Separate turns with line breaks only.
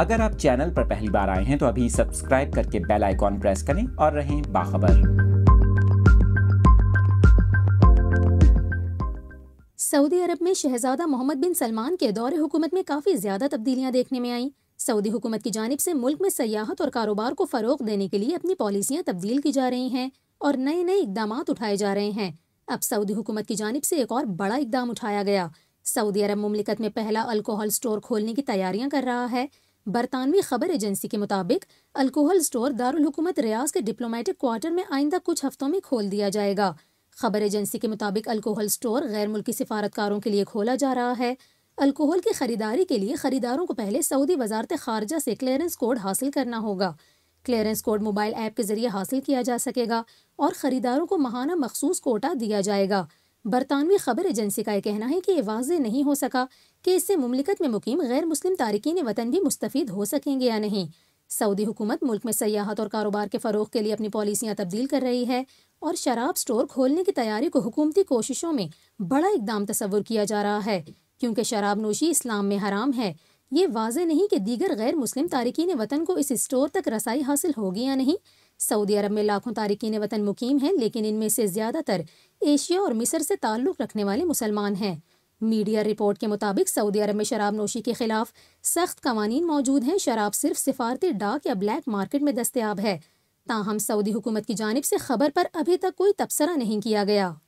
अगर आप चैनल पर पहली बार आए हैं तो अभी सब्सक्राइब करके बेल आइकॉन प्रेस करें और रहें बाखबर सऊदी अरब में शहजादा मोहम्मद बिन सलमान के दौरे हुकूमत में काफ़ी ज़्यादा तब्दीलियाँ देखने में आईं सऊदी हुकूमत की जानब से मुल्क में सयाहत और कारोबार को फ़रोग देने के लिए अपनी पॉलिसियाँ तब्दील की जा रही हैं और नए नए इकदाम उठाए जा रहे हैं अब सऊदी हुकूमत की जानब से एक और बड़ा इकदाम उठाया गया सऊदी अरब ममलिकत में पहला अल्कोहल स्टोर खोलने की तैयारियाँ कर रहा है बरतानवी खबर एजेंसी के मुताबिक अल्कोहल स्टोर दारुलकूमत रियाज के डिप्लोमेटिक क्वार्टर में आइंदा कुछ हफ्तों में खोल दिया जाएगा खबर एजेंसी के मुताबिक अल्कोहल स्टोर गैर मुल्की सिफारतकारों के लिए खोला जा रहा है अल्कोहल की खरीदारी के लिए खरीदारों को पहले सऊदी वजारत खारजा से क्लियरेंस कोड हासिल करना होगा क्लियरेंस कोड मोबाइल ऐप के जरिए हासिल किया जा सकेगा और खरीदारों को महाना मखसूस कोटा दिया जाएगा बरतानवी खबर एजेंसी का यह कहना है कि यह वाज नहीं हो सका कि इससे मुमलिकत में मुकीम गैर मुस्लिम तारकिन वतन भी मुस्तफ़ हो सकेंगे या नहीं सऊदी हुकूमत मुल्क में सयाहत और कारोबार के फ़रोग के लिए अपनी पॉलिसियाँ तब्दील कर रही है और शराब स्टोर खोलने की तैयारी को हुकूमती कोशिशों में बड़ा इकदाम तस्वुर किया जा रहा है क्योंकि शराब नोशी इस्लाम में हराम है ये वाज नहीं कि दीगर गैर मुस्लिम तारकिन वतन को इस स्टोर तक रसाई हासिल होगी या नहीं सऊदी अरब में लाखों तारकिन वतन मुकीम हैं लेकिन इनमें से ज़्यादातर एशिया और मिस्र से ताल्लुक़ रखने वाले मुसलमान हैं मीडिया रिपोर्ट के मुताबिक सऊदी अरब में शराब नोशी के खिलाफ सख्त कवानीन मौजूद हैं शराब सिर्फ सिफारती डाक या ब्लैक मार्केट में दस्तियाब है ताहम सऊदी हुकूमत की जानब से खबर पर अभी तक कोई तबसरा नहीं किया गया